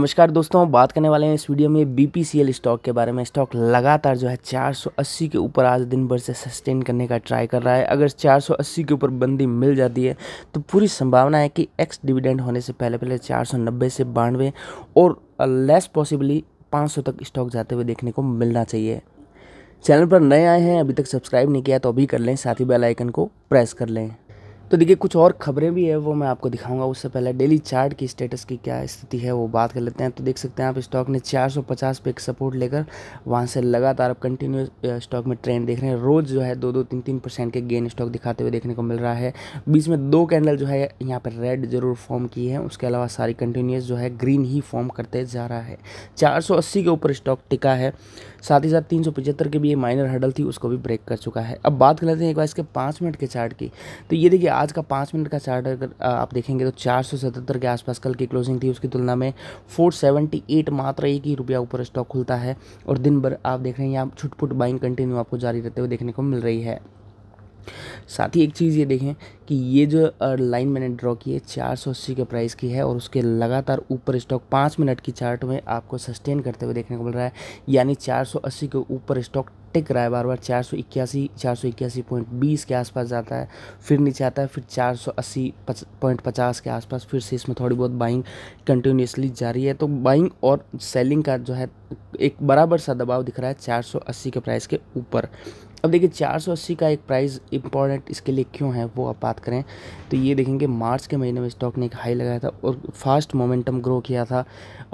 नमस्कार दोस्तों हम बात करने वाले हैं इस वीडियो में बीपीसीएल स्टॉक के बारे में स्टॉक लगातार जो है 480 के ऊपर आज दिन भर से सस्टेन करने का ट्राई कर रहा है अगर 480 के ऊपर बंदी मिल जाती है तो पूरी संभावना है कि एक्स डिविडेंड होने से पहले पहले 490 से बानवे और लेस पॉसिबली 500 तक स्टॉक जाते हुए देखने को मिलना चाहिए चैनल पर नए आए हैं अभी तक सब्सक्राइब नहीं किया तो अभी कर लें साथ ही बेलाइकन को प्रेस कर लें तो देखिए कुछ और खबरें भी है वो मैं आपको दिखाऊंगा उससे पहले डेली चार्ट की स्टेटस की क्या स्थिति है वो बात कर लेते हैं तो देख सकते हैं आप स्टॉक ने 450 पे एक सपोर्ट लेकर वहाँ से लगातार आप कंटिन्यू स्टॉक में ट्रेंड देख रहे हैं रोज़ जो है दो दो तीन तीन परसेंट के गेन स्टॉक दिखाते हुए देखने को मिल रहा है बीच में दो कैंडल जो है यहाँ पर रेड जरूर फॉर्म की है उसके अलावा सारी कंटिन्यूस जो है ग्रीन ही फॉर्म करते जा रहा है चार के ऊपर स्टॉक टिका है साथ ही साथ तीन के भी ये माइनर हडल थी उसको भी ब्रेक कर चुका है अब बात कर लेते हैं एक बार इसके पाँच मिनट के चार्ट की तो ये देखिए आज का पाँच मिनट का चार्ट अगर आप देखेंगे तो चार सौ सतहत्तर के आसपास कल की क्लोजिंग थी उसकी तुलना में फोर सेवेंटी एट मात्र एक ही रुपया ऊपर स्टॉक खुलता है और दिन भर आप देख रहे हैं यहाँ छुटपुट बाइंग कंटिन्यू आपको जारी रहते हुए देखने को मिल रही है साथ ही एक चीज़ ये देखें कि ये जो लाइन मैंने ड्रॉ की है चार सौ अस्सी के प्राइस की है और उसके लगातार ऊपर स्टॉक पाँच मिनट की चार्ट में आपको सस्टेन करते हुए देखने को मिल रहा है यानी चार सौ अस्सी के ऊपर स्टॉक टिक रहा है बार बार चार सौ इक्यासी चार सौ इक्यासी पॉइंट बीस के आसपास जाता है फिर नीचे आता है फिर चार सौ अस्सी पॉइंट पचास के आसपास फिर से इसमें थोड़ी बहुत बाइंग कंटिन्यूसली जारी है तो बाइंग और सेलिंग का जो है एक बराबर सा दबाव दिख रहा है चार सौ अस्सी के प्राइस के ऊपर अब देखिए 480 का एक प्राइस इंपॉर्टेंट इसके लिए क्यों है वो आप बात करें तो ये देखेंगे मार्च के महीने में स्टॉक ने एक हाई लगाया था और फास्ट मोमेंटम ग्रो किया था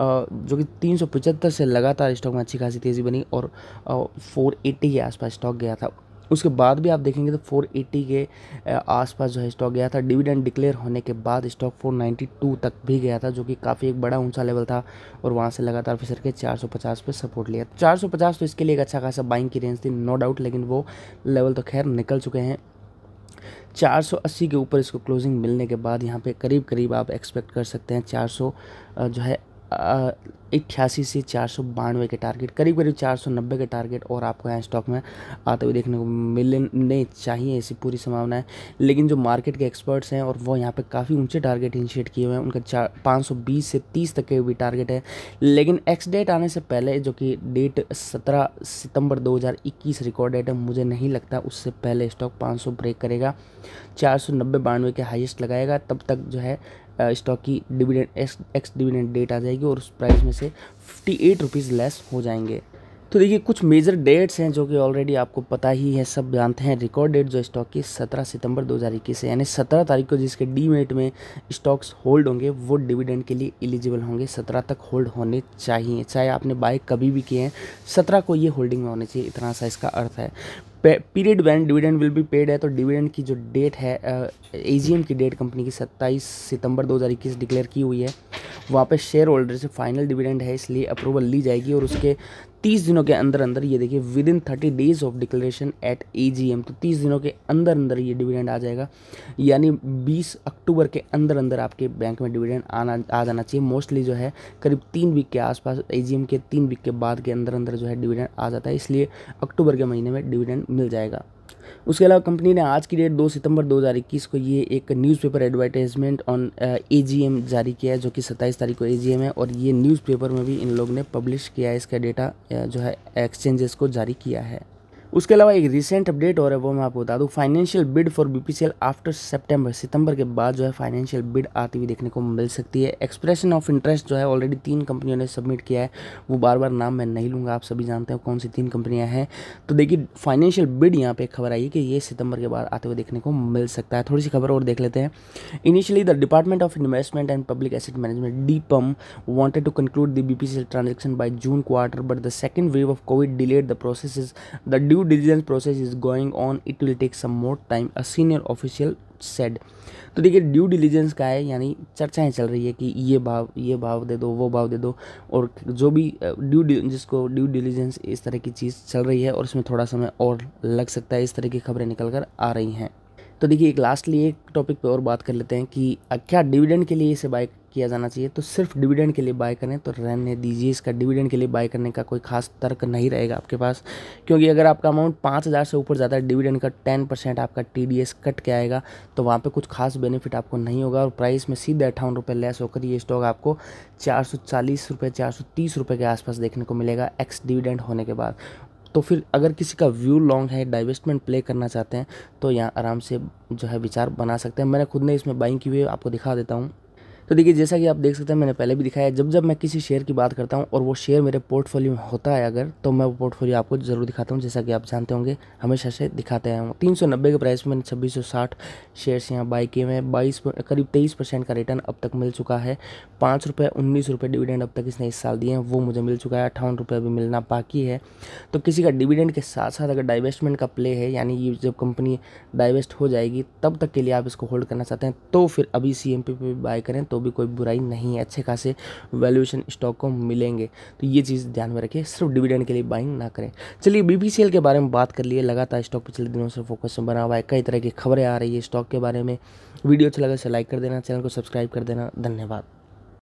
जो कि तीन से लगातार स्टॉक में अच्छी खासी तेज़ी बनी और 480 के आसपास स्टॉक गया था उसके बाद भी आप देखेंगे तो 480 के आसपास जो है स्टॉक गया था डिविडेंड डिक्लेयर होने के बाद स्टॉक 492 तक भी गया था जो कि काफ़ी एक बड़ा ऊंचा लेवल था और वहां से लगातार फिसर के 450 पे सपोर्ट लिया 450 तो इसके लिए एक अच्छा खासा बाइंग की रेंज थी नो डाउट लेकिन वो लेवल तो खैर निकल चुके हैं 480 के ऊपर इसको क्लोजिंग मिलने के बाद यहाँ पे करीब करीब आप एक्सपेक्ट कर सकते हैं 400 जो है इक्यासी से चार सौ बानवे के टारगेट करीब करीब चार सौ नब्बे के टारगेट और आपको यहाँ स्टॉक में आते हुए देखने को मिलने चाहिए ऐसी पूरी संभावना है लेकिन जो मार्केट के एक्सपर्ट्स हैं और वो यहाँ पे काफ़ी ऊंचे टारगेट इनिशिएट किए हुए हैं उनका चार पाँच सौ बीस से तीस तक के भी टारगेट है लेकिन एक्स डेट आने से पहले जो कि डेट सत्रह सितंबर इक्कीस रिकॉर्ड डेट है मुझे नहीं लगता उससे पहले स्टॉक सौ ब्रेक करेगा चार सौ नब्बे बानवे के हाइस्ट लगाएगा तब तक जो है स्टॉक की dividend ex ex dividend date आ जाएगी और उस प्राइस में से फिफ्टी एट रुपीज़ लेस हो जाएंगे तो देखिए कुछ मेजर डेट्स हैं जो कि ऑलरेडी आपको पता ही है सब जानते हैं रिकॉर्ड डेट जो स्टॉक की 17 सितंबर 2021 है यानी 17 तारीख को जिसके मेट में स्टॉक्स होल्ड होंगे वो डिविडेंड के लिए एलिजिबल होंगे 17 तक होल्ड होने चाहिए चाहे आपने बाय कभी भी किए हैं 17 को ये होल्डिंग में होने चाहिए इतना सा इसका अर्थ है period when dividend will be paid है तो डिविडेंड की जो डेट है एजीएम uh, की डेट कंपनी की 27 सितंबर 2021 डिक्लेयर की हुई है वहाँ पे शेयर होल्डर से फाइनल डिविडेंड है इसलिए अप्रूवल ली जाएगी और उसके 30 दिनों के अंदर अंदर ये देखिए within thirty days of declaration at AGM तो 30 दिनों के अंदर अंदर ये डिविडेंड आ जाएगा यानी 20 अक्टूबर के अंदर अंदर आपके बैंक में डिविडेंड आना आ जाना चाहिए मोस्टली जो है करीब तीन वीक के आसपास एजीएम के तीन वीक के बाद के अंदर अंदर जो है डिविडेंड आ जाता है इसलिए अक्टूबर के महीने में डिविडेंड मिल जाएगा उसके अलावा कंपनी ने आज की डेट 2 सितंबर 2021 को ये एक न्यूज़पेपर एडवर्टाइजमेंट ऑन एजीएम जारी किया है जो कि 27 तारीख को एजीएम है और ये न्यूज़पेपर में भी इन लोग ने पब्लिश किया है इसका डेटा uh, जो है एक्सचेंजेस को जारी किया है उसके अलावा एक रिसेंट अपडेट और है वो मैं आपको बता दूँ financial bid for BPCL after सितंबर सितंबर के बाद जो है फाइनेंशियल बिड आती हुई देखने को मिल सकती है एक्सप्रेशन ऑफ इंटरेस्ट जो है ऑलरेडी तीन कंपनियों ने सबमिट किया है वो बार बार नाम मैं नहीं लूँगा आप सभी जानते हो कौन सी तीन कंपनियाँ हैं तो देखिए फाइनेंशियल बिड यहाँ पर खबर आई कि ये सितंबर के बाद आते हुए देखने को मिल सकता है थोड़ी सी खबर और देख लेते हैं initially the department of investment and public asset management DIPAM wanted to conclude the L transaction by June quarter but the second wave of Covid delayed the process is the due due diligence process is going on it will take some more time a senior official said तो देखिए due diligence का है यानी चर्चाएं चल रही है कि ये भाव ये भाव दे दो वो भाव दे दो और जो भी ड्यू जिसको ड्यू डिलीजेंस इस तरह की चीज़ चल रही है और इसमें थोड़ा समय और लग सकता है इस तरह की खबरें निकल कर आ रही हैं तो देखिए एक लास्टली एक टॉपिक पे और बात कर लेते हैं कि क्या डिविडेंड के लिए इसे बाइक किया जाना चाहिए तो सिर्फ डिविडेंड के लिए बाय करें तो रहने दीजिए इसका डिविडेंड के लिए बाय करने का कोई खास तर्क नहीं रहेगा आपके पास क्योंकि अगर आपका अमाउंट पाँच हज़ार से ऊपर जाता है डिविडेंड का टेन परसेंट आपका टी डी एस कट के आएगा तो वहाँ पर कुछ खास बेनिफिट आपको नहीं होगा और प्राइस में सीधे अट्ठावन रुपये लेस होकर ये स्टॉक आपको चार सौ चालीस रुपये चार सौ तीस रुपये के आसपास देखने को मिलेगा एक्स डिविडेंड होने के बाद तो फिर अगर किसी का व्यू लॉन्ग है डाइवेस्टमेंट प्ले करना चाहते हैं तो यहाँ आराम से जो है विचार बना सकते हैं मैंने खुद ने इसमें बाइंग की हुई आपको दिखा देता हूँ तो देखिए जैसा कि आप देख सकते हैं मैंने पहले भी दिखाया जब जब मैं किसी शेयर की बात करता हूँ और वो शेयर मेरे पोर्टफोलियो में होता है अगर तो मैं वो पोर्टफोलियो आपको जरूर दिखाता हूँ जैसा कि आप जानते होंगे हमेशा से दिखाते आया हूँ तीन के प्राइस में छब्बीस सौ साठ शेयर्स यहाँ बाई किए हुए हैं बाईस करीब तेईस परसेंट का रिटर्न अब तक मिल चुका है पाँच रुपये उन्नीस रुपये डिविडेंड अब तक इसने इस साल दिए हैं वो मुझे मिल चुका है अट्ठावन रुपये अभी मिलना बाकी है तो किसी का डिविडेंड के साथ साथ अगर डाइवेस्टमेंट का प्ले है यानी ये जब कंपनी डाइवेस्ट हो जाएगी तब तक के लिए आप इसको होल्ड करना चाहते हैं तो फिर अभी सी पे भी बाय करें तो तो भी कोई बुराई नहीं है अच्छे खासे वैल्यूएशन स्टॉक को मिलेंगे तो ये चीज़ ध्यान में रखिए सिर्फ डिविडेंड के लिए बाइंग ना करें चलिए बी के बारे में बात कर लिए लगातार स्टॉक पिछले दिनों से फोकस में बना हुआ है कई तरह की खबरें आ रही है स्टॉक के बारे में वीडियो अच्छा लगा तो इसे लाइक कर देना चैनल को सब्सक्राइब कर देना धन्यवाद